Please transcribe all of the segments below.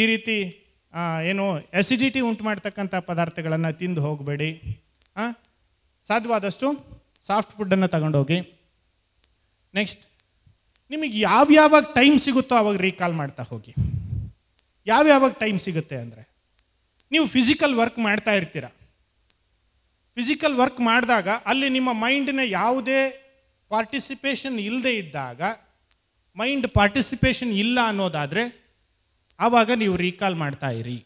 ಈ ರೀತಿ ಏನು ಎಸಿಡಿಟಿ ಉಂಟು ಮಾಡ್ತಕ್ಕಂಥ ಪದಾರ್ಥಗಳನ್ನು ತಿಂದು ಹೋಗಬೇಡಿ ಹಾಂ ಸಾಧ್ಯವಾದಷ್ಟು ಸಾಫ್ಟ್ ಫುಡ್ಡನ್ನು ತಗೊಂಡೋಗಿ ನೆಕ್ಸ್ಟ್ ನಿಮಗೆ ಯಾವ್ಯಾವಾಗ ಟೈಮ್ ಸಿಗುತ್ತೋ ಆವಾಗ ರೀಕಾಲ್ ಮಾಡ್ತಾ ಹೋಗಿ ಯಾವ್ಯಾವಾಗ ಟೈಮ್ ಸಿಗುತ್ತೆ ಅಂದರೆ ನೀವು ಫಿಸಿಕಲ್ ವರ್ಕ್ ಮಾಡ್ತಾ ಇರ್ತೀರ ಫಿಸಿಕಲ್ ವರ್ಕ್ ಮಾಡಿದಾಗ ಅಲ್ಲಿ ನಿಮ್ಮ ಮೈಂಡಿನ ಯಾವುದೇ ಪಾರ್ಟಿಸಿಪೇಷನ್ ಇಲ್ಲದೆ ಇದ್ದಾಗ ಮೈಂಡ್ ಪಾರ್ಟಿಸಿಪೇಷನ್ ಇಲ್ಲ ಅನ್ನೋದಾದರೆ ಆವಾಗ ನೀವು ರೀಕಾಲ್ ಮಾಡ್ತಾ ಇರಿ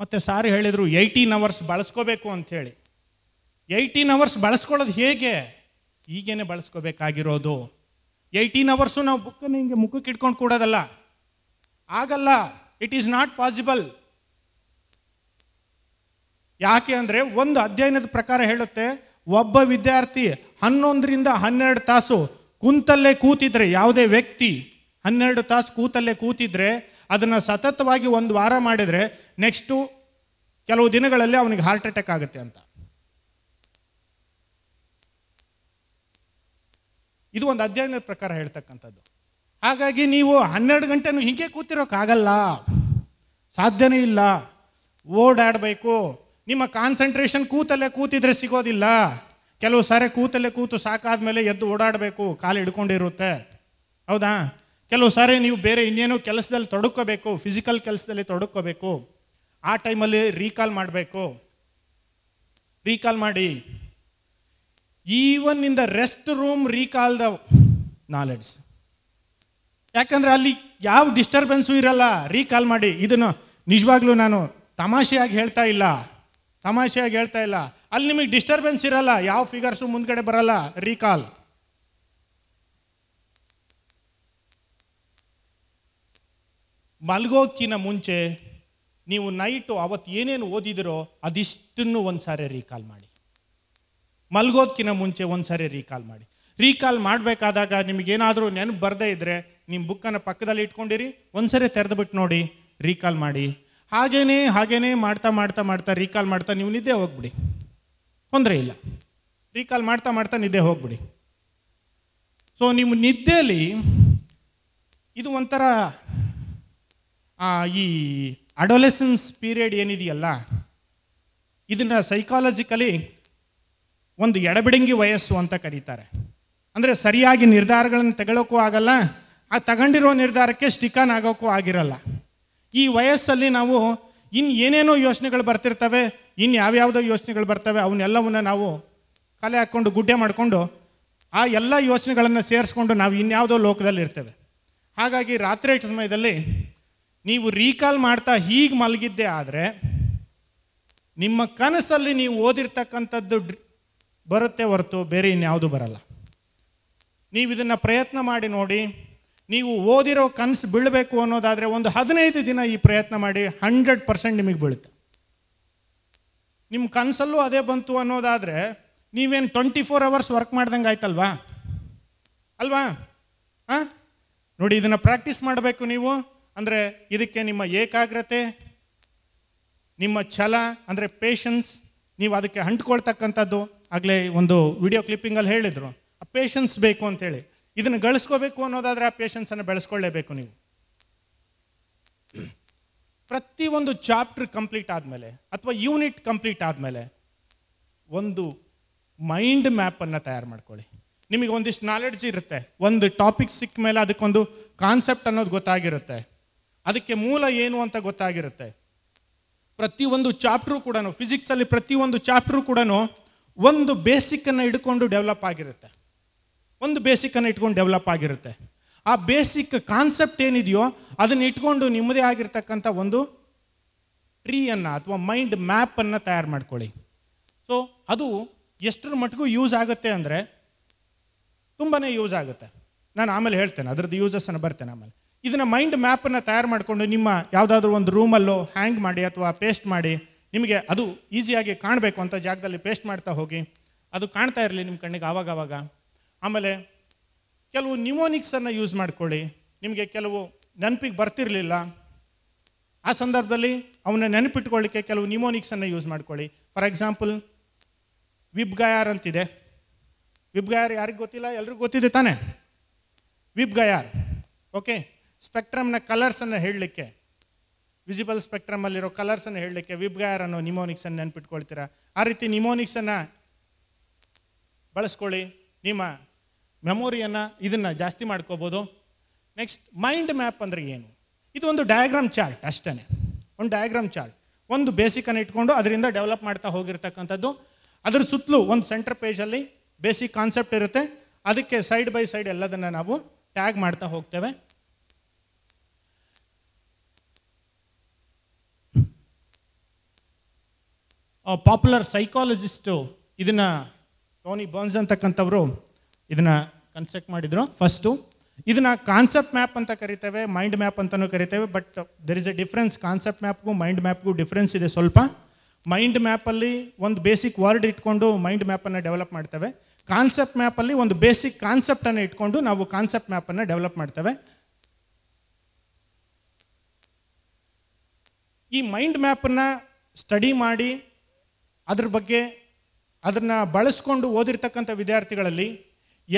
ಮತ್ತು ಸಾರಿ ಹೇಳಿದರು ಏಯ್ಟೀನ್ ಅವರ್ಸ್ ಬಳಸ್ಕೋಬೇಕು ಅಂಥೇಳಿ ಏಯ್ಟೀನ್ ಅವರ್ಸ್ ಬಳಸ್ಕೊಳ್ಳೋದು ಹೇಗೆ ಈಗೇನೆ ಬಳಸ್ಕೋಬೇಕಾಗಿರೋದು ಏಯ್ಟೀನ್ ಅವರ್ಸು ನಾವು ಬುಕ್ಕನ್ನು ಹಿಂಗೆ ಮುಖಕ್ಕೆ ಇಟ್ಕೊಂಡು ಕೂಡೋದಲ್ಲ ಆಗಲ್ಲ ಇಟ್ ಈಸ್ ನಾಟ್ ಪಾಸಿಬಲ್ ಯಾಕೆ ಅಂದರೆ ಒಂದು ಅಧ್ಯಯನದ ಪ್ರಕಾರ ಹೇಳುತ್ತೆ ಒಬ್ಬ ವಿದ್ಯಾರ್ಥಿ ಹನ್ನೊಂದರಿಂದ ಹನ್ನೆರಡು ತಾಸು ಕುಂತಲ್ಲೇ ಕೂತಿದ್ರೆ ಯಾವುದೇ ವ್ಯಕ್ತಿ ಹನ್ನೆರಡು ತಾಸು ಕೂತಲ್ಲೇ ಕೂತಿದ್ರೆ ಅದನ್ನು ಸತತವಾಗಿ ಒಂದು ವಾರ ಮಾಡಿದರೆ ನೆಕ್ಸ್ಟು ಕೆಲವು ದಿನಗಳಲ್ಲಿ ಅವನಿಗೆ ಹಾರ್ಟ್ ಅಟ್ಯಾಕ್ ಆಗುತ್ತೆ ಅಂತ ಇದು ಒಂದು ಅಧ್ಯಯನದ ಪ್ರಕಾರ ಹೇಳ್ತಕ್ಕಂಥದ್ದು ಹಾಗಾಗಿ ನೀವು ಹನ್ನೆರಡು ಗಂಟೆನೂ ಹೀಗೆ ಕೂತಿರೋಕ್ಕಾಗಲ್ಲ ಸಾಧ್ಯನೇ ಇಲ್ಲ ಓಡಾಡಬೇಕು ನಿಮ್ಮ ಕಾನ್ಸಂಟ್ರೇಷನ್ ಕೂತಲ್ಲೇ ಕೂತಿದ್ರೆ ಸಿಗೋದಿಲ್ಲ ಕೆಲವು ಸಾರಿ ಕೂತಲ್ಲೇ ಕೂತು ಸಾಕಾದ ಮೇಲೆ ಎದ್ದು ಓಡಾಡಬೇಕು ಕಾಲು ಹಿಡ್ಕೊಂಡಿರುತ್ತೆ ಹೌದಾ ಕೆಲವು ಸಾರಿ ನೀವು ಬೇರೆ ಇನ್ನೇನು ಕೆಲಸದಲ್ಲಿ ತೊಡಕೋಬೇಕು ಫಿಸಿಕಲ್ ಕೆಲಸದಲ್ಲಿ ತೊಡಕೋಬೇಕು ಆ ಟೈಮಲ್ಲಿ ರೀಕಾಲ್ ಮಾಡಬೇಕು ರೀಕಾಲ್ ಮಾಡಿ even in the restroom recall the knowledge ಯಾಕಂದ್ರೆ ಅಲ್ಲಿ ಯಾವ ಡಿಸ್ಟರ್ಬೆನ್ಸು ಇರಲ್ಲ ರೀಕಾಲ್ ಮಾಡಿ ಇದನ್ನು ನಿಜವಾಗ್ಲೂ ನಾನು ತಮಾಷೆಯಾಗಿ ಹೇಳ್ತಾ ಇಲ್ಲ ತಮಾಷೆಯಾಗಿ ಹೇಳ್ತಾ ಇಲ್ಲ ಅಲ್ಲಿ ನಿಮಗೆ ಡಿಸ್ಟರ್ಬೆನ್ಸ್ ಇರಲ್ಲ ಯಾವ ಫಿಗರ್ಸು ಮುಂದ್ಗಡೆ ಬರಲ್ಲ ರೀಕಾಲ್ ಮಲಗೋಕಿನ ಮುಂಚೆ ನೀವು ನೈಟು ಅವತ್ತು ಏನೇನು ಓದಿದಿರೋ ಅದಿಷ್ಟನ್ನು ಒಂದು ಸಾರಿ ರೀಕಾಲ್ ಮಾಡಿ ಮಲ್ಗೋದ್ಕಿನ ಮುಂಚೆ ಒಂದು ಸಾರಿ ರೀಕಾಲ್ ಮಾಡಿ ರೀಕಾಲ್ ಮಾಡಬೇಕಾದಾಗ ನಿಮಗೇನಾದರೂ ನೆನಪು ಬರದೇ ಇದ್ದರೆ ನಿಮ್ಮ ಬುಕ್ಕನ್ನು ಪಕ್ಕದಲ್ಲಿ ಇಟ್ಕೊಂಡಿರಿ ಒಂದು ತೆರೆದು ಬಿಟ್ಟು ನೋಡಿ ರೀಕಾಲ್ ಮಾಡಿ ಹಾಗೇನೇ ಹಾಗೇನೇ ಮಾಡ್ತಾ ಮಾಡ್ತಾ ಮಾಡ್ತಾ ರೀಕಾಲ್ ಮಾಡ್ತಾ ನೀವು ನಿದ್ದೆ ಹೋಗ್ಬಿಡಿ ತೊಂದರೆ ಇಲ್ಲ ರೀಕಾಲ್ ಮಾಡ್ತಾ ಮಾಡ್ತಾ ನಿದ್ದೆ ಹೋಗ್ಬಿಡಿ ಸೊ ನಿಮ್ಮ ನಿದ್ದೆಯಲ್ಲಿ ಇದು ಒಂಥರ ಈ ಅಡೋಲೆಸೆನ್ಸ್ ಪೀರಿಯಡ್ ಏನಿದೆಯಲ್ಲ ಇದನ್ನು ಸೈಕಾಲಜಿಕಲಿ ಒಂದು ಎಡಬಿಡಂಗಿ ವಯಸ್ಸು ಅಂತ ಕರೀತಾರೆ ಅಂದರೆ ಸರಿಯಾಗಿ ನಿರ್ಧಾರಗಳನ್ನು ತಗೊಳ್ಳೋಕ್ಕೂ ಆಗಲ್ಲ ಆ ತಗೊಂಡಿರೋ ನಿರ್ಧಾರಕ್ಕೆ ಸ್ಟಿಕನ್ ಆಗೋಕ್ಕೂ ಆಗಿರಲ್ಲ ಈ ವಯಸ್ಸಲ್ಲಿ ನಾವು ಇನ್ನು ಏನೇನೋ ಯೋಚನೆಗಳು ಬರ್ತಿರ್ತವೆ ಇನ್ನು ಯಾವ್ಯಾವುದೋ ಯೋಚನೆಗಳು ಬರ್ತವೆ ಅವನ್ನೆಲ್ಲವನ್ನು ನಾವು ಕಲೆ ಹಾಕ್ಕೊಂಡು ಗುಡ್ಡೆ ಮಾಡಿಕೊಂಡು ಆ ಎಲ್ಲ ಯೋಚನೆಗಳನ್ನು ಸೇರಿಸ್ಕೊಂಡು ನಾವು ಇನ್ಯಾವುದೋ ಲೋಕದಲ್ಲಿ ಇರ್ತೇವೆ ಹಾಗಾಗಿ ರಾತ್ರಿ ಸಮಯದಲ್ಲಿ ನೀವು ರೀಕಾಲ್ ಮಾಡ್ತಾ ಹೀಗೆ ಮಲಗಿದ್ದೆ ಆದರೆ ನಿಮ್ಮ ಕನಸಲ್ಲಿ ನೀವು ಓದಿರ್ತಕ್ಕಂಥದ್ದು ಬರುತ್ತೆ ಹೊರತು ಬೇರೆ ಇನ್ಯಾವುದು ಬರಲ್ಲ ನೀವು ಇದನ್ನು ಪ್ರಯತ್ನ ಮಾಡಿ ನೋಡಿ ನೀವು ಓದಿರೋ ಕನಸು ಬೀಳಬೇಕು ಅನ್ನೋದಾದರೆ ಒಂದು ಹದಿನೈದು ದಿನ ಈ ಪ್ರಯತ್ನ ಮಾಡಿ ಹಂಡ್ರೆಡ್ ಪರ್ಸೆಂಟ್ ನಿಮಗೆ ಬೀಳುತ್ತೆ ನಿಮ್ಮ ಕನಸಲ್ಲೂ ಅದೇ ಬಂತು ಅನ್ನೋದಾದರೆ ನೀವೇನು ಟ್ವೆಂಟಿ ಫೋರ್ ಅವರ್ಸ್ ವರ್ಕ್ ಮಾಡ್ದಂಗೆ ಆಯ್ತಲ್ವಾ ಅಲ್ವಾ ಹಾಂ ನೋಡಿ ಇದನ್ನು ಪ್ರಾಕ್ಟೀಸ್ ಮಾಡಬೇಕು ನೀವು ಅಂದರೆ ಇದಕ್ಕೆ ನಿಮ್ಮ ಏಕಾಗ್ರತೆ ನಿಮ್ಮ ಛಲ ಅಂದರೆ ಪೇಷನ್ಸ್ ನೀವು ಅದಕ್ಕೆ ಅಂಟ್ಕೊಳ್ತಕ್ಕಂಥದ್ದು ಆಗಲೇ ಒಂದು ವಿಡಿಯೋ ಕ್ಲಿಪ್ಪಿಂಗಲ್ಲಿ ಹೇಳಿದರು ಆ ಪೇಷನ್ಸ್ ಬೇಕು ಅಂತೇಳಿ ಇದನ್ನು ಗಳಿಸ್ಕೋಬೇಕು ಅನ್ನೋದಾದರೆ ಆ ಪೇಷನ್ಸನ್ನು ಬೆಳೆಸ್ಕೊಳ್ಳೇಬೇಕು ನೀವು ಪ್ರತಿಯೊಂದು ಚಾಪ್ಟರ್ ಕಂಪ್ಲೀಟ್ ಆದಮೇಲೆ ಅಥವಾ ಯೂನಿಟ್ ಕಂಪ್ಲೀಟ್ ಆದಮೇಲೆ ಒಂದು ಮೈಂಡ್ ಮ್ಯಾಪನ್ನು ತಯಾರು ಮಾಡ್ಕೊಳ್ಳಿ ನಿಮಗೆ ಒಂದಿಷ್ಟು ನಾಲೆಡ್ಜ್ ಇರುತ್ತೆ ಒಂದು ಟಾಪಿಕ್ ಸಿಕ್ಕ ಮೇಲೆ ಅದಕ್ಕೊಂದು ಕಾನ್ಸೆಪ್ಟ್ ಅನ್ನೋದು ಗೊತ್ತಾಗಿರುತ್ತೆ ಅದಕ್ಕೆ ಮೂಲ ಏನು ಅಂತ ಗೊತ್ತಾಗಿರುತ್ತೆ ಪ್ರತಿಯೊಂದು ಚಾಪ್ಟ್ರು ಕೂಡ ಫಿಸಿಕ್ಸಲ್ಲಿ ಪ್ರತಿಯೊಂದು ಚಾಪ್ಟ್ರು ಕೂಡ ಒಂದು ಬೇಸಿಕ್ಕನ್ನು ಇಟ್ಕೊಂಡು ಡೆವಲಪ್ ಆಗಿರುತ್ತೆ ಒಂದು ಬೇಸಿಕ್ಕನ್ನು ಇಟ್ಕೊಂಡು ಡೆವಲಪ್ ಆಗಿರುತ್ತೆ ಆ ಬೇಸಿಕ್ ಕಾನ್ಸೆಪ್ಟ್ ಏನಿದೆಯೋ ಅದನ್ನ ಇಟ್ಕೊಂಡು ನಿಮ್ಮದೇ ಆಗಿರ್ತಕ್ಕಂಥ ಒಂದು ಟ್ರೀಯನ್ನು ಅಥವಾ ಮೈಂಡ್ ಮ್ಯಾಪನ್ನು ತಯಾರು ಮಾಡ್ಕೊಳ್ಳಿ ಸೊ ಅದು ಎಷ್ಟರ ಮಟ್ಟಿಗೂ ಯೂಸ್ ಆಗುತ್ತೆ ಅಂದರೆ ತುಂಬಾ ಯೂಸ್ ಆಗುತ್ತೆ ನಾನು ಆಮೇಲೆ ಹೇಳ್ತೇನೆ ಅದರದ್ದು ಯೂಸಸ್ಸನ್ನು ಬರ್ತೇನೆ ಆಮೇಲೆ ಇದನ್ನು ಮೈಂಡ್ ಮ್ಯಾಪನ್ನು ತಯಾರು ಮಾಡಿಕೊಂಡು ನಿಮ್ಮ ಯಾವುದಾದ್ರೂ ಒಂದು ರೂಮಲ್ಲೋ ಹ್ಯಾಂಗ್ ಮಾಡಿ ಅಥವಾ ಪೇಸ್ಟ್ ಮಾಡಿ ನಿಮಗೆ ಅದು ಈಸಿಯಾಗಿ ಕಾಣಬೇಕು ಅಂತ ಜಾಗದಲ್ಲಿ ಪೇಸ್ಟ್ ಮಾಡ್ತಾ ಹೋಗಿ ಅದು ಕಾಣ್ತಾ ಇರಲಿ ನಿಮ್ಮ ಕಣ್ಣಿಗೆ ಆವಾಗ ಆಮೇಲೆ ಕೆಲವು ನ್ಯೂಮೋನಿಕ್ಸನ್ನು ಯೂಸ್ ಮಾಡ್ಕೊಳ್ಳಿ ನಿಮಗೆ ಕೆಲವು ನೆನಪಿಗೆ ಬರ್ತಿರಲಿಲ್ಲ ಆ ಸಂದರ್ಭದಲ್ಲಿ ಅವನ್ನ ನೆನಪಿಟ್ಕೊಳ್ಳಿಕ್ಕೆ ಕೆಲವು ನ್ಯೂಮೋನಿಕ್ಸನ್ನು ಯೂಸ್ ಮಾಡ್ಕೊಳ್ಳಿ ಫಾರ್ ಎಕ್ಸಾಂಪಲ್ ಗಯಾರ್ ಅಂತಿದೆ ಗಯಾರ್ ಯಾರಿಗೂ ಗೊತ್ತಿಲ್ಲ ಎಲ್ರಿಗೂ ಗೊತ್ತಿದೆ ತಾನೇ ಗಯಾರ್ ಓಕೆ ಸ್ಪೆಕ್ಟ್ರಮ್ನ ಕಲರ್ಸನ್ನು ಹೇಳಲಿಕ್ಕೆ ವಿಸಿಬಲ್ ಸ್ಪೆಕ್ಟ್ರಮಲ್ಲಿರೋ ಕಲರ್ಸನ್ನು ಹೇಳಲಿಕ್ಕೆ ವಿಬ್ಗಾಯರ್ ಅನ್ನೋ ನಿಮೋನಿಕ್ಸನ್ನು ನೆನ್ಪಿಟ್ಕೊಳ್ತೀರಾ ಆ ರೀತಿ ನಿಮೋನಿಕ್ಸನ್ನು ಬಳಸ್ಕೊಳ್ಳಿ ನಿಮ್ಮ ಮೆಮೊರಿಯನ್ನು ಇದನ್ನು ಜಾಸ್ತಿ ಮಾಡ್ಕೋಬೋದು ನೆಕ್ಸ್ಟ್ ಮೈಂಡ್ ಮ್ಯಾಪ್ ಅಂದರೆ ಏನು ಇದು ಒಂದು ಡಯಾಗ್ರಾಮ್ ಚಾರ್ಟ್ ಅಷ್ಟೇ ಒಂದು ಡಯಾಗ್ರಾಮ್ ಚಾರ್ಟ್ ಒಂದು ಬೇಸಿಕನ್ನು ಇಟ್ಕೊಂಡು ಅದರಿಂದ ಡೆವಲಪ್ ಮಾಡ್ತಾ ಹೋಗಿರ್ತಕ್ಕಂಥದ್ದು ಅದ್ರ ಸುತ್ತಲೂ ಒಂದು ಸೆಂಟರ್ ಪೇಜಲ್ಲಿ ಬೇಸಿಕ್ ಕಾನ್ಸೆಪ್ಟ್ ಇರುತ್ತೆ ಅದಕ್ಕೆ ಸೈಡ್ ಬೈ ಸೈಡ್ ಎಲ್ಲದನ್ನು ನಾವು ಟ್ಯಾಗ್ ಮಾಡ್ತಾ ಹೋಗ್ತೇವೆ ಪಾಪ್ಯುಲರ್ ಸೈಕಾಲಜಿಸ್ಟು ಇದನ್ನು ಟೋನಿ ಬರ್ನ್ಸ್ ಅಂತಕ್ಕಂಥವ್ರು ಇದನ್ನು ಕನ್ಸ್ಟ್ರಕ್ಟ್ ಮಾಡಿದರು ಫಸ್ಟು ಇದನ್ನು ಕಾನ್ಸೆಪ್ಟ್ ಮ್ಯಾಪ್ ಅಂತ ಕರಿತೇವೆ ಮೈಂಡ್ ಮ್ಯಾಪ್ ಅಂತಲೂ ಕರಿತೇವೆ but there is a difference concept ಮ್ಯಾಪ್ಗೂ ಮೈಂಡ್ ಮ್ಯಾಪ್ಗೂ ಡಿಫ್ರೆನ್ಸ್ ಇದೆ ಸ್ವಲ್ಪ ಮೈಂಡ್ ಮ್ಯಾಪಲ್ಲಿ ಒಂದು ಬೇಸಿಕ್ ವರ್ಡ್ ಇಟ್ಕೊಂಡು ಮೈಂಡ್ ಮ್ಯಾಪನ್ನು ಡೆವಲಪ್ ಮಾಡ್ತೇವೆ ಕಾನ್ಸೆಪ್ಟ್ ಮ್ಯಾಪಲ್ಲಿ ಒಂದು ಬೇಸಿಕ್ ಕಾನ್ಸೆಪ್ಟನ್ನು ಇಟ್ಕೊಂಡು ನಾವು ಕಾನ್ಸೆಪ್ಟ್ ಮ್ಯಾಪನ್ನು ಡೆವಲಪ್ ಮಾಡ್ತೇವೆ ಈ ಮೈಂಡ್ ಮ್ಯಾಪನ್ನು ಸ್ಟಡಿ ಮಾಡಿ ಅದ್ರ ಬಗ್ಗೆ ಅದನ್ನು ಬಳಸ್ಕೊಂಡು ಓದಿರ್ತಕ್ಕಂಥ ವಿದ್ಯಾರ್ಥಿಗಳಲ್ಲಿ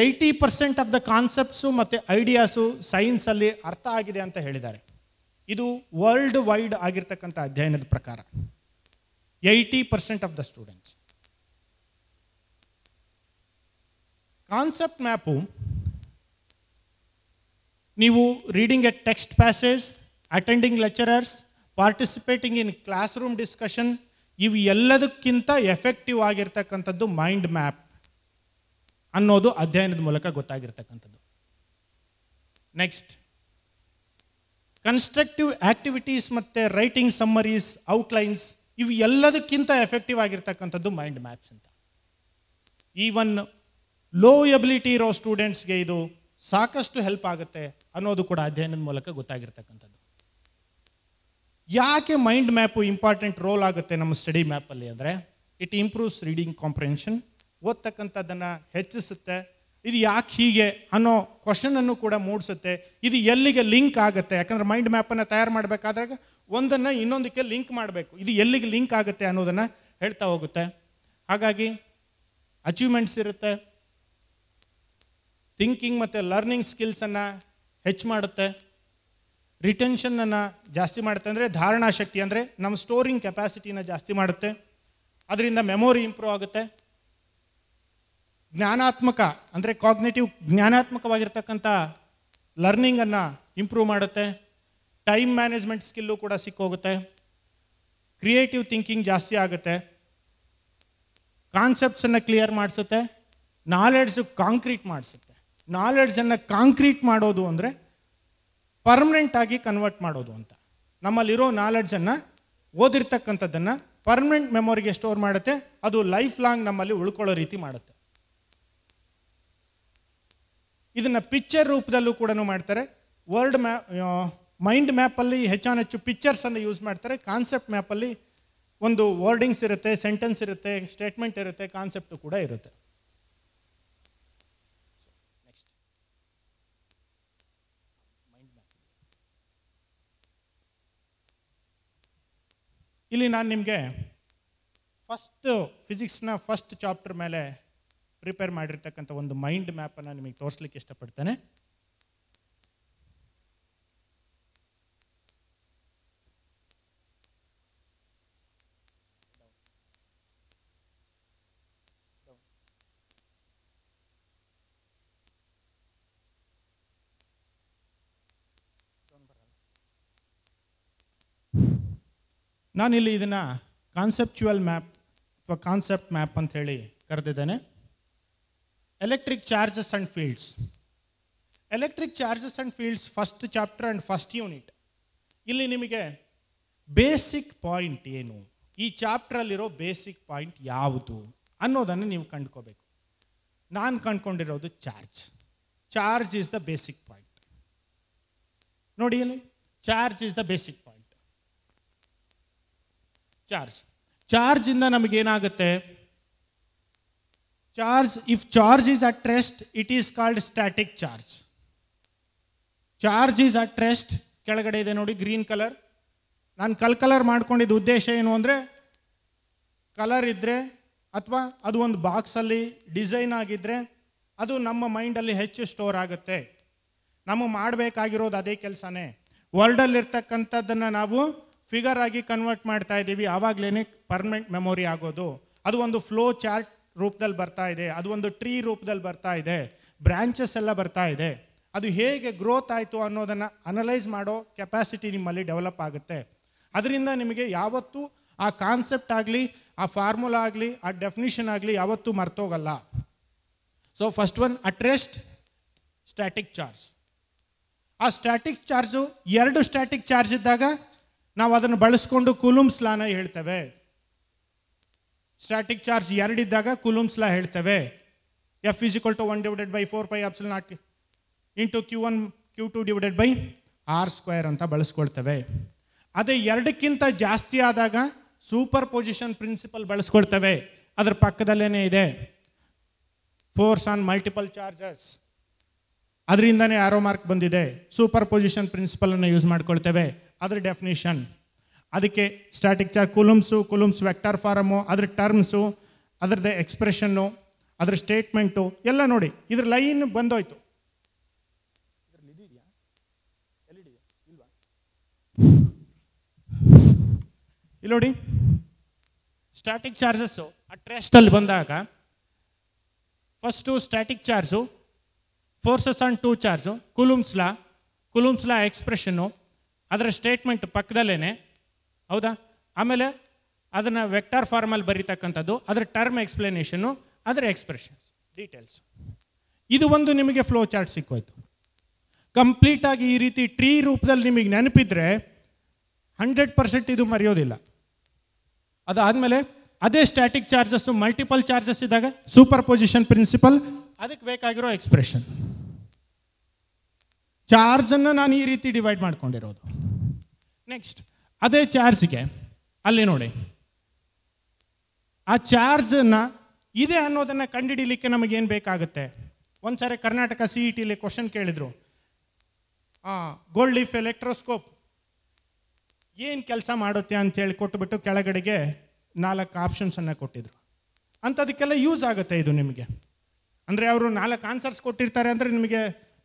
eighty percent of the concepts ಮತ್ತು ಐಡಿಯಾಸು ಸೈನ್ಸಲ್ಲಿ ಅರ್ಥ ಆಗಿದೆ ಅಂತ ಹೇಳಿದ್ದಾರೆ ಇದು ವರ್ಲ್ಡ್ ವೈಡ್ ಆಗಿರ್ತಕ್ಕಂಥ ಅಧ್ಯಯನದ ಪ್ರಕಾರ eighty percent of the students concept map ನೀವು reading a text passage attending lecturers participating in classroom discussion ಇವು ಎಲ್ಲದಕ್ಕಿಂತ ಎಫೆಕ್ಟಿವ್ ಆಗಿರ್ತಕ್ಕಂಥದ್ದು ಮೈಂಡ್ ಮ್ಯಾಪ್ ಅನ್ನೋದು ಅಧ್ಯಯನದ ಮೂಲಕ ಗೊತ್ತಾಗಿರ್ತಕ್ಕಂಥದ್ದು ನೆಕ್ಸ್ಟ್ ಕನ್ಸ್ಟ್ರಕ್ಟಿವ್ ಆಕ್ಟಿವಿಟೀಸ್ ಮತ್ತು ರೈಟಿಂಗ್ ಸಮ್ಮರೀಸ್ ಔಟ್ಲೈನ್ಸ್ ಇವು ಎಲ್ಲದಕ್ಕಿಂತ ಎಫೆಕ್ಟಿವ್ ಆಗಿರ್ತಕ್ಕಂಥದ್ದು ಮೈಂಡ್ ಮ್ಯಾಪ್ಸ್ ಅಂತ ಈವನ್ ಲೋ ಎಬಿಲಿಟಿ ಇರೋ ಸ್ಟೂಡೆಂಟ್ಸ್ಗೆ ಇದು ಸಾಕಷ್ಟು ಹೆಲ್ಪ್ ಆಗುತ್ತೆ ಅನ್ನೋದು ಕೂಡ ಅಧ್ಯಯನದ ಮೂಲಕ ಗೊತ್ತಾಗಿರ್ತಕ್ಕಂಥದ್ದು ಯಾಕೆ ಮೈಂಡ್ ಮ್ಯಾಪು ಇಂಪಾರ್ಟೆಂಟ್ ರೋಲ್ ಆಗುತ್ತೆ ನಮ್ಮ ಸ್ಟಡಿ ಮ್ಯಾಪಲ್ಲಿ ಅಂದರೆ ಇಟ್ ಇಂಪ್ರೂವ್ಸ್ ರೀಡಿಂಗ್ ಕಾಂಪ್ರೆನ್ಷನ್ ಓದ್ತಕ್ಕಂಥದ್ದನ್ನು ಹೆಚ್ಚಿಸುತ್ತೆ ಇದು ಯಾಕೆ ಹೀಗೆ ಅನ್ನೋ ಕ್ವಶನನ್ನು ಕೂಡ ಮೂಡಿಸುತ್ತೆ ಇದು ಎಲ್ಲಿಗೆ ಲಿಂಕ್ ಆಗುತ್ತೆ ಯಾಕಂದರೆ ಮೈಂಡ್ ಮ್ಯಾಪನ್ನು ತಯಾರು ಮಾಡಬೇಕಾದಾಗ ಒಂದನ್ನು ಇನ್ನೊಂದಕ್ಕೆ ಲಿಂಕ್ ಮಾಡಬೇಕು ಇದು ಎಲ್ಲಿಗೆ ಲಿಂಕ್ ಆಗುತ್ತೆ ಅನ್ನೋದನ್ನು ಹೇಳ್ತಾ ಹೋಗುತ್ತೆ ಹಾಗಾಗಿ ಅಚೀವ್ಮೆಂಟ್ಸ್ ಇರುತ್ತೆ ಥಿಂಕಿಂಗ್ ಮತ್ತು ಲರ್ನಿಂಗ್ ಸ್ಕಿಲ್ಸನ್ನು ಹೆಚ್ಚು ಮಾಡುತ್ತೆ ರಿಟೆನ್ಷನ್ನನ್ನು ಜಾಸ್ತಿ ಮಾಡುತ್ತೆ ಅಂದರೆ ಧಾರಣಾ ಶಕ್ತಿ ಅಂದರೆ ನಮ್ಮ ಸ್ಟೋರಿಂಗ್ ಕೆಪಾಸಿಟಿನ ಜಾಸ್ತಿ ಮಾಡುತ್ತೆ ಅದರಿಂದ ಮೆಮೊರಿ ಇಂಪ್ರೂವ್ ಆಗುತ್ತೆ ಜ್ಞಾನಾತ್ಮಕ ಅಂದರೆ ಕಾಗ್ನೇಟಿವ್ ಜ್ಞಾನಾತ್ಮಕವಾಗಿರ್ತಕ್ಕಂಥ ಲರ್ನಿಂಗನ್ನು ಇಂಪ್ರೂವ್ ಮಾಡುತ್ತೆ ಟೈಮ್ ಮ್ಯಾನೇಜ್ಮೆಂಟ್ ಸ್ಕಿಲ್ಲು ಕೂಡ ಸಿಕ್ಕೋಗುತ್ತೆ ಕ್ರಿಯೇಟಿವ್ ಥಿಂಕಿಂಗ್ ಜಾಸ್ತಿ ಆಗುತ್ತೆ ಕಾನ್ಸೆಪ್ಟ್ಸನ್ನು ಕ್ಲಿಯರ್ ಮಾಡಿಸುತ್ತೆ ನಾಲೆಡ್ಸು ಕಾಂಕ್ರೀಟ್ ಮಾಡಿಸುತ್ತೆ ನಾಲೆಡ್ಜನ್ನು ಕಾಂಕ್ರೀಟ್ ಮಾಡೋದು ಅಂದರೆ ಪರ್ಮನೆಂಟ್ ಆಗಿ ಕನ್ವರ್ಟ್ ಮಾಡೋದು ಅಂತ ನಮ್ಮಲ್ಲಿರೋ ನಾಲೆಡ್ಜನ್ನು ಓದಿರ್ತಕ್ಕಂಥದ್ದನ್ನು ಪರ್ಮನೆಂಟ್ ಮೆಮೊರಿಗೆ ಸ್ಟೋರ್ ಮಾಡುತ್ತೆ ಅದು ಲೈಫ್ ಲಾಂಗ್ ನಮ್ಮಲ್ಲಿ ಉಳ್ಕೊಳ್ಳೋ ರೀತಿ ಮಾಡುತ್ತೆ ಇದನ್ನು ಪಿಕ್ಚರ್ ರೂಪದಲ್ಲೂ ಕೂಡ ಮಾಡ್ತಾರೆ ವರ್ಲ್ಡ್ ಮ್ಯಾಪ್ ಮೈಂಡ್ ಮ್ಯಾಪಲ್ಲಿ ಹೆಚ್ಚಾನ್ ಹೆಚ್ಚು ಪಿಕ್ಚರ್ಸನ್ನು ಯೂಸ್ ಮಾಡ್ತಾರೆ ಕಾನ್ಸೆಪ್ಟ್ ಮ್ಯಾಪಲ್ಲಿ ಒಂದು ವರ್ಡಿಂಗ್ಸ್ ಇರುತ್ತೆ ಸೆಂಟೆನ್ಸ್ ಇರುತ್ತೆ ಸ್ಟೇಟ್ಮೆಂಟ್ ಇರುತ್ತೆ ಕಾನ್ಸೆಪ್ಟು ಕೂಡ ಇರುತ್ತೆ ಇಲ್ಲಿ ನಾನು ನಿಮಗೆ ಫಸ್ಟ್ ಫಿಸಿಕ್ಸ್ನ ಫಸ್ಟ್ ಚಾಪ್ಟರ್ ಮೇಲೆ ಪ್ರಿಪೇರ್ ಮಾಡಿರ್ತಕ್ಕಂಥ ಒಂದು ಮೈಂಡ್ ಮ್ಯಾಪನ್ನು ನಿಮಗೆ ತೋರಿಸ್ಲಿಕ್ಕೆ ಇಷ್ಟಪಡ್ತೇನೆ ನಾನಿಲ್ಲಿ ಇದನ್ನು ಕಾನ್ಸೆಪ್ಚುಯಲ್ ಮ್ಯಾಪ್ ಅಥವಾ ಕಾನ್ಸೆಪ್ಟ್ ಮ್ಯಾಪ್ ಅಂತ ಹೇಳಿ ಕರೆದಿದ್ದೇನೆ electric charges and fields electric charges and fields first chapter and first unit ಇಲ್ಲಿ ನಿಮಗೆ ಬೇಸಿಕ್ ಪಾಯಿಂಟ್ ಏನು ಈ ಚಾಪ್ಟ್ರಲ್ಲಿರೋ ಬೇಸಿಕ್ ಪಾಯಿಂಟ್ ಯಾವುದು ಅನ್ನೋದನ್ನು ನೀವು ಕಂಡ್ಕೋಬೇಕು ನಾನು ಕಂಡ್ಕೊಂಡಿರೋದು charge charge is the basic point ನೋಡಿ ಇಲ್ಲಿ charge is the basic point charge ಚಾರ್ಜಿಂದ ಏನಾಗುತ್ತೆ charge if charge is at rest it is called static charge charge is at rest ಕೆಳಗಡೆ ಇದೆ ನೋಡಿ ಗ್ರೀನ್ ಕಲರ್ ನಾನು ಕಲ್ ಕಲರ್ ಮಾಡ್ಕೊಂಡಿದ್ದ ಉದ್ದೇಶ ಏನು ಅಂದರೆ ಕಲರ್ ಇದ್ದರೆ ಅಥವಾ ಅದು ಒಂದು ಬಾಕ್ಸಲ್ಲಿ ಡಿಸೈನ್ ಆಗಿದ್ದರೆ ಅದು ನಮ್ಮ ಮೈಂಡಲ್ಲಿ ಹೆಚ್ಚು ಸ್ಟೋರ್ ಆಗುತ್ತೆ ನಮ್ಮ ಮಾಡಬೇಕಾಗಿರೋದು ಅದೇ ಕೆಲಸನೇ ವರ್ಲ್ಡಲ್ಲಿರ್ತಕ್ಕಂಥದ್ದನ್ನು ನಾವು ಫಿಗರ್ ಆಗಿ ಕನ್ವರ್ಟ್ ಮಾಡ್ತಾ ಇದ್ದೀವಿ ಆವಾಗಲೇ ಪರ್ಮನೆಂಟ್ ಮೆಮೊರಿ ಆಗೋದು ಅದು ಒಂದು ಫ್ಲೋ ಚಾರ್ಟ್ ರೂಪದಲ್ಲಿ ಬರ್ತಾ ಇದೆ ಅದು ಒಂದು ಟ್ರೀ ರೂಪದಲ್ಲಿ ಬರ್ತಾ ಇದೆ ಬ್ರಾಂಚಸ್ ಎಲ್ಲ ಬರ್ತಾ ಇದೆ ಅದು ಹೇಗೆ ಗ್ರೋತ್ ಆಯಿತು ಅನ್ನೋದನ್ನು ಅನಲೈಸ್ ಮಾಡೋ ಕೆಪಾಸಿಟಿ ನಿಮ್ಮಲ್ಲಿ ಡೆವಲಪ್ ಆಗುತ್ತೆ ಅದರಿಂದ ನಿಮಗೆ ಯಾವತ್ತೂ ಆ ಕಾನ್ಸೆಪ್ಟ್ ಆಗಲಿ ಆ ಫಾರ್ಮುಲಾ ಆಗಲಿ ಆ ಡೆಫಿನಿಷನ್ ಆಗಲಿ ಯಾವತ್ತೂ ಮರ್ತೋಗಲ್ಲ so first one at rest static charge ಆ ಸ್ಟ್ಯಾಟಿಕ್ ಚಾರ್ಜು ಎರಡು ಸ್ಟ್ಯಾಟಿಕ್ ಚಾರ್ಜ್ ಇದ್ದಾಗ ನಾವು ಅದನ್ನು ಬಳಸ್ಕೊಂಡು ಕುಲುಮ್ಸ್ಲಾನ ಹೇಳ್ತೇವೆ ಸ್ಟ್ಯಾಟಿಕ್ ಚಾರ್ಜ್ ಎರಡಿದ್ದಾಗ ಲಾ ಹೇಳ್ತೇವೆ F physical to one divided by four pi epsilon naught into Q one Q two divided by R square ಅಂತ ಬಳಸ್ಕೊಳ್ತೇವೆ ಅದೇ ಎರಡಕ್ಕಿಂತ ಜಾಸ್ತಿ ಆದಾಗ ಸೂಪರ್ ಪೊಸಿಷನ್ ಪ್ರಿನ್ಸಿಪಲ್ ಬಳಸ್ಕೊಳ್ತೇವೆ ಅದ್ರ ಪಕ್ಕದಲ್ಲೇ ಇದೆ ಫೋರ್ಸ್ ಆನ್ ಮಲ್ಟಿಪಲ್ ಚಾರ್ಜಸ್ ಅದರಿಂದನೇ ಆರೋ ಮಾರ್ಕ್ ಬಂದಿದೆ ಸೂಪರ್ ಪೊಸಿಷನ್ ಪ್ರಿನ್ಸಿಪಲನ್ನು ಯೂಸ್ ಮಾಡ್ಕೊಳ್ತೇವೆ ಅದ್ರ ಡೆಫಿನೇಷನ್ ಅದಕ್ಕೆ static charge Coulomb's Coulomb's vector form ಅದ್ರ ಟರ್ಮ್ಸು ಅದರದ ಎಕ್ಸ್ಪ್ರೆಷನ್ನು ಅದ್ರ ಸ್ಟೇಟ್ಮೆಂಟು ಎಲ್ಲ ನೋಡಿ ಇದ್ರ ಲೈನ್ ಬಂದೋಯ್ತು ಇಲ್ಲ ನೋಡಿ ಸ್ಟ್ಯಾಟಿಕ್ ಚಾರ್ಜಸ್ಸು ಆ ಟ್ರೆಸ್ಟಲ್ಲಿ ಬಂದಾಗ first static charge forces on two charge Coulomb's law Coulomb's law ಎಕ್ಸ್ಪ್ರೆಷನ್ನು ಅದರ ಸ್ಟೇಟ್ಮೆಂಟ್ ಪಕ್ಕದಲ್ಲೇನೆ ಹೌದಾ ಆಮೇಲೆ ಅದನ್ನು ವೆಕ್ಟರ್ ಫಾರ್ಮಲ್ಲಿ ಬರೀತಕ್ಕಂಥದ್ದು ಅದರ ಟರ್ಮ್ ಎಕ್ಸ್ಪ್ಲನೇಷನ್ನು ಅದರ ಎಕ್ಸ್ಪ್ರೆಷನ್ಸ್ ಡೀಟೇಲ್ಸ್ ಇದು ಒಂದು ನಿಮಗೆ ಫ್ಲೋ ಚಾರ್ಟ್ ಸಿಕ್ಕೋಯ್ತು ಕಂಪ್ಲೀಟಾಗಿ ಈ ರೀತಿ ಟ್ರೀ ರೂಪದಲ್ಲಿ ನಿಮಗೆ ನೆನಪಿದ್ರೆ ಹಂಡ್ರೆಡ್ ಪರ್ಸೆಂಟ್ ಇದು ಮರೆಯೋದಿಲ್ಲ ಅದಾದಮೇಲೆ ಅದೇ ಸ್ಟ್ಯಾಟಿಕ್ ಚಾರ್ಜಸ್ಸು ಮಲ್ಟಿಪಲ್ ಚಾರ್ಜಸ್ ಇದ್ದಾಗ ಸೂಪರ್ ಪೊಸಿಷನ್ ಪ್ರಿನ್ಸಿಪಲ್ ಅದಕ್ಕೆ ಬೇಕಾಗಿರೋ ಎಕ್ಸ್ಪ್ರೆಷನ್ ಚಾರ್ಜನ್ನು ನಾನು ಈ ರೀತಿ ಡಿವೈಡ್ ಮಾಡ್ಕೊಂಡಿರೋದು ನೆಕ್ಸ್ಟ್ ಅದೇ ಚಾರ್ಜ್ಗೆ ಅಲ್ಲಿ ನೋಡಿ ಆ ಚಾರ್ಜನ್ನು ಇದೆ ಅನ್ನೋದನ್ನು ನಮಗೆ ನಮಗೇನು ಬೇಕಾಗುತ್ತೆ ಒಂದು ಕರ್ನಾಟಕ ಸಿ ಇ ಟಿಲಿ ಕ್ವಶನ್ ಕೇಳಿದರು ಗೋಲ್ಡ್ ಲೀಫ್ ಎಲೆಕ್ಟ್ರೋಸ್ಕೋಪ್ ಏನು ಕೆಲಸ ಮಾಡುತ್ತೆ ಅಂತೇಳಿ ಕೊಟ್ಟುಬಿಟ್ಟು ಕೆಳಗಡೆಗೆ ನಾಲ್ಕು ಆಪ್ಷನ್ಸನ್ನು ಕೊಟ್ಟಿದ್ರು ಅಂಥದಕ್ಕೆಲ್ಲ ಯೂಸ್ ಆಗುತ್ತೆ ಇದು ನಿಮಗೆ ಅಂದರೆ ಅವರು ನಾಲ್ಕು ಆನ್ಸರ್ಸ್ ಕೊಟ್ಟಿರ್ತಾರೆ ಅಂದರೆ ನಿಮಗೆ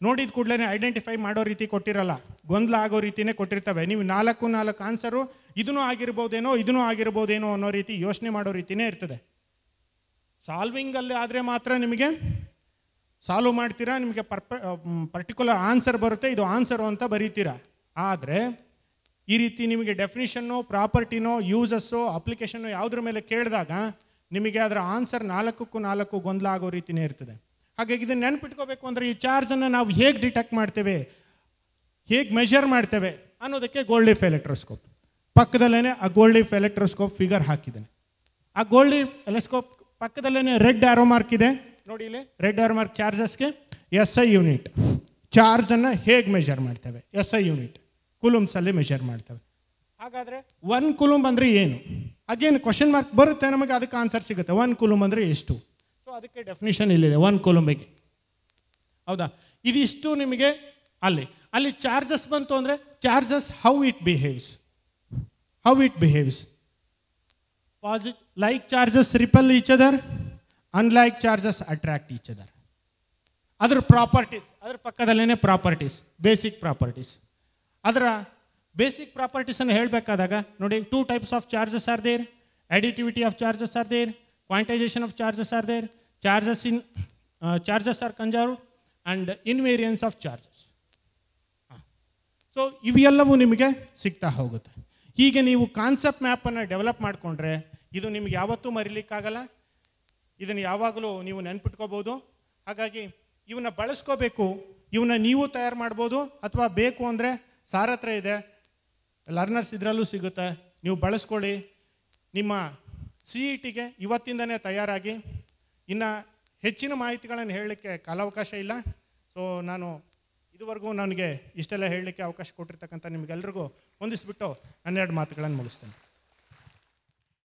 ನೋಡಿದ ಕೂಡಲೇ ಐಡೆಂಟಿಫೈ ಮಾಡೋ ರೀತಿ ಕೊಟ್ಟಿರಲ್ಲ ಗೊಂದಲ ಆಗೋ ರೀತಿನೇ ಕೊಟ್ಟಿರ್ತವೆ ನೀವು ನಾಲ್ಕು ನಾಲ್ಕು ಆನ್ಸರು ಇದನ್ನು ಆಗಿರ್ಬೋದೇನೋ ಇದನ್ನು ಆಗಿರ್ಬೋದೇನೋ ಅನ್ನೋ ರೀತಿ ಯೋಚನೆ ಮಾಡೋ ರೀತಿನೇ ಇರ್ತದೆ ಸಾಲ್ವಿಂಗಲ್ಲಿ ಆದರೆ ಮಾತ್ರ ನಿಮಗೆ ಸಾಲ್ವ್ ಮಾಡ್ತೀರಾ ನಿಮಗೆ ಪರ್ಪ ಪರ್ಟಿಕ್ಯುಲರ್ ಆನ್ಸರ್ ಬರುತ್ತೆ ಇದು ಆನ್ಸರು ಅಂತ ಬರೀತೀರಾ ಆದರೆ ಈ ರೀತಿ ನಿಮಗೆ ಡೆಫಿನಿಷನ್ನು ಪ್ರಾಪರ್ಟಿನೋ ಯೂಸಸ್ಸು ಅಪ್ಲಿಕೇಶನ್ನು ಯಾವುದ್ರ ಮೇಲೆ ಕೇಳಿದಾಗ ನಿಮಗೆ ಅದರ ಆನ್ಸರ್ ನಾಲ್ಕಕ್ಕೂ ನಾಲ್ಕು ಗೊಂದಲ ಆಗೋ ರೀತಿಯೇ ಇರ್ತದೆ ಹಾಗಾಗಿ ಇದನ್ನು ನೆನಪಿಟ್ಕೋಬೇಕು ಅಂದರೆ ಈ ಚಾರ್ಜನ್ನು ನಾವು ಹೇಗೆ ಡಿಟೆಕ್ಟ್ ಮಾಡ್ತೇವೆ ಹೇಗೆ ಮೆಷರ್ ಮಾಡ್ತೇವೆ ಅನ್ನೋದಕ್ಕೆ ಗೋಲ್ಡ್ ಲೀಫ್ ಎಲೆಕ್ಟ್ರೋಸ್ಕೋಪ್ ಪಕ್ಕದಲ್ಲೇ ಆ ಗೋಲ್ಡ್ ಲೀಫ್ ಎಲೆಕ್ಟ್ರೋಸ್ಕೋಪ್ ಫಿಗರ್ ಹಾಕಿದ್ದೇನೆ ಆ ಗೋಲ್ಡ್ ಲೀಫ್ ಎಲೆಸ್ಕೋಪ್ ಪಕ್ಕದಲ್ಲೇ ರೆಡ್ ಆರೋ ಮಾರ್ಕ್ ಇದೆ ನೋಡಿ ಇಲ್ಲಿ ರೆಡ್ ಆರೋ ಮಾರ್ಕ್ ಚಾರ್ಜಸ್ಗೆ ಎಸ್ ಐ ಯೂನಿಟ್ ಚಾರ್ಜನ್ನು ಹೇಗೆ ಮೆಷರ್ ಮಾಡ್ತೇವೆ ಎಸ್ ಐ ಯೂನಿಟ್ ಕುಲುಂಬ್ಸಲ್ಲಿ ಮೆಷರ್ ಮಾಡ್ತೇವೆ ಹಾಗಾದರೆ ಒನ್ ಕುಲುಂಬ್ ಅಂದರೆ ಏನು ಅಗೇನ್ ಕ್ವಶನ್ ಮಾರ್ಕ್ ಬರುತ್ತೆ ನಮಗೆ ಅದಕ್ಕೆ ಆನ್ಸರ್ ಸಿಗುತ್ತೆ ಒನ್ ಕುಲುಂಬ್ ಅಂದರೆ ಎಷ್ಟು ಅದಕ್ಕೆ ಡೆಫಿನಿಷನ್ ಇಲ್ಲಿದೆ ಒನ್ ಕೊಲಂಬೆಗೆ ಹೌದಾ ಇದಿಷ್ಟು ನಿಮಗೆ ಅಲ್ಲಿ ಅಲ್ಲಿ ಚಾರ್ಜಸ್ ಬಂತು ಅಂದರೆ charges how it behaves how it behaves posit like charges repel each other unlike charges attract each other ಅದರ ಪ್ರಾಪರ್ಟೀಸ್ ಅದರ ಪಕ್ಕದಲ್ಲೇ ಪ್ರಾಪರ್ಟೀಸ್ ಬೇಸಿಕ್ ಪ್ರಾಪರ್ಟೀಸ್ ಅದರ ಬೇಸಿಕ್ ಪ್ರಾಪರ್ಟೀಸನ್ನು ಹೇಳಬೇಕಾದಾಗ ನೋಡಿ two types of charges are there additivity of charges are there quantization of charges are there charges in charges are are and invariance of charges charges. So ಇವೆಲ್ಲವೂ ನಿಮಗೆ ಸಿಗ್ತಾ ಹೋಗುತ್ತೆ ಹೀಗೆ ನೀವು ಕಾನ್ಸೆಪ್ಟ್ ಮ್ಯಾಪನ್ನು ಡೆವಲಪ್ ಮಾಡಿಕೊಂಡ್ರೆ ಇದು ನಿಮ್ಗೆ ಯಾವತ್ತೂ ಮರಿಲಿಕ್ಕಾಗಲ್ಲ ಇದನ್ನು ಯಾವಾಗಲೂ ನೀವು ನೆನ್ಪಿಟ್ಕೋಬೋದು ಹಾಗಾಗಿ ಇವನ್ನ ಬಳಸ್ಕೋಬೇಕು ಇವನ್ನ ನೀವು ತಯಾರು ಮಾಡ್ಬೋದು ಅಥವಾ ಬೇಕು ಅಂದರೆ ಸಾರ ಹತ್ರ ಇದೆ ಲರ್ನರ್ಸ್ ಇದರಲ್ಲೂ ಸಿಗುತ್ತೆ ನೀವು ಬಳಸ್ಕೊಳ್ಳಿ ನಿಮ್ಮ ಸಿ ಇ e ಟಿಗೆ ಇವತ್ತಿಂದನೇ ತಯಾರಾಗಿ ಇನ್ನು ಹೆಚ್ಚಿನ ಮಾಹಿತಿಗಳನ್ನು ಹೇಳಲಿಕ್ಕೆ ಕಾಲಾವಕಾಶ ಇಲ್ಲ ಸೊ ನಾನು ಇದುವರೆಗೂ ನನಗೆ ಇಷ್ಟೆಲ್ಲ ಹೇಳಲಿಕ್ಕೆ ಅವಕಾಶ ಕೊಟ್ಟಿರ್ತಕ್ಕಂಥ ನಿಮಗೆಲ್ಲರಿಗೂ ಹೊಂದಿಸ್ಬಿಟ್ಟು ಹನ್ನೆರಡು ಮಾತುಗಳನ್ನು ಮುಗಿಸ್ತೇನೆ